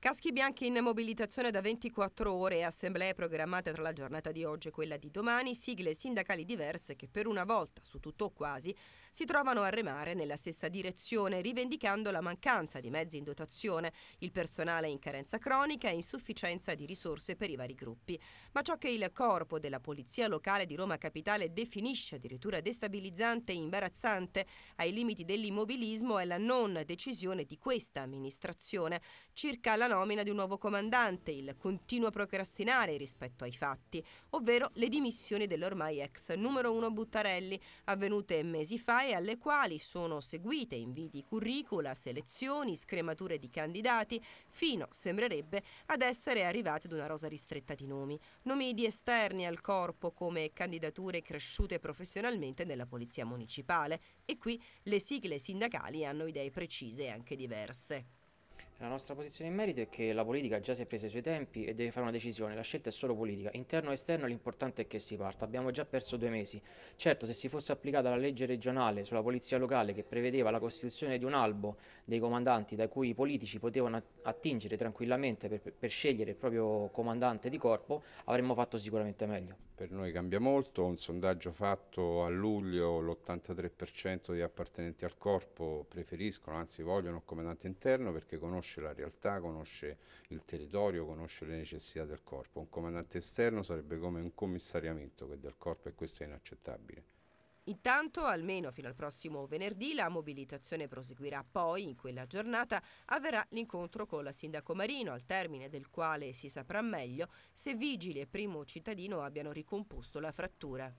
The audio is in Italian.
Caschi bianchi in mobilitazione da 24 ore, assemblee programmate tra la giornata di oggi e quella di domani, sigle sindacali diverse che per una volta, su tutto o quasi, si trovano a remare nella stessa direzione, rivendicando la mancanza di mezzi in dotazione, il personale in carenza cronica e insufficienza di risorse per i vari gruppi. Ma ciò che il corpo della Polizia Locale di Roma Capitale definisce addirittura destabilizzante e imbarazzante ai limiti dell'immobilismo è la non decisione di questa amministrazione circa la nomina di un nuovo comandante, il continuo procrastinare rispetto ai fatti, ovvero le dimissioni dell'ormai ex numero 1 Buttarelli, avvenute mesi fa e assemblee alle quali sono seguite inviti curricula, selezioni, scremature di candidati, fino, sembrerebbe, ad essere arrivate ad una rosa ristretta di nomi. Nomi di esterni al corpo come candidature cresciute professionalmente nella Polizia Municipale. E qui le sigle sindacali hanno idee precise e anche diverse. La nostra posizione in merito è che la politica già si è presa i suoi tempi e deve fare una decisione, la scelta è solo politica, interno o esterno l'importante è che si parta, abbiamo già perso due mesi, certo se si fosse applicata la legge regionale sulla polizia locale che prevedeva la costituzione di un albo dei comandanti da cui i politici potevano attingere tranquillamente per, per scegliere il proprio comandante di corpo avremmo fatto sicuramente meglio per noi cambia molto, un sondaggio fatto a luglio l'83% degli appartenenti al corpo preferiscono, anzi vogliono un comandante interno perché conosce la realtà, conosce il territorio, conosce le necessità del corpo. Un comandante esterno sarebbe come un commissariamento del corpo e questo è inaccettabile. Intanto, almeno fino al prossimo venerdì, la mobilitazione proseguirà poi, in quella giornata, avverrà l'incontro con la sindaco Marino, al termine del quale si saprà meglio se vigili e primo cittadino abbiano ricomposto la frattura.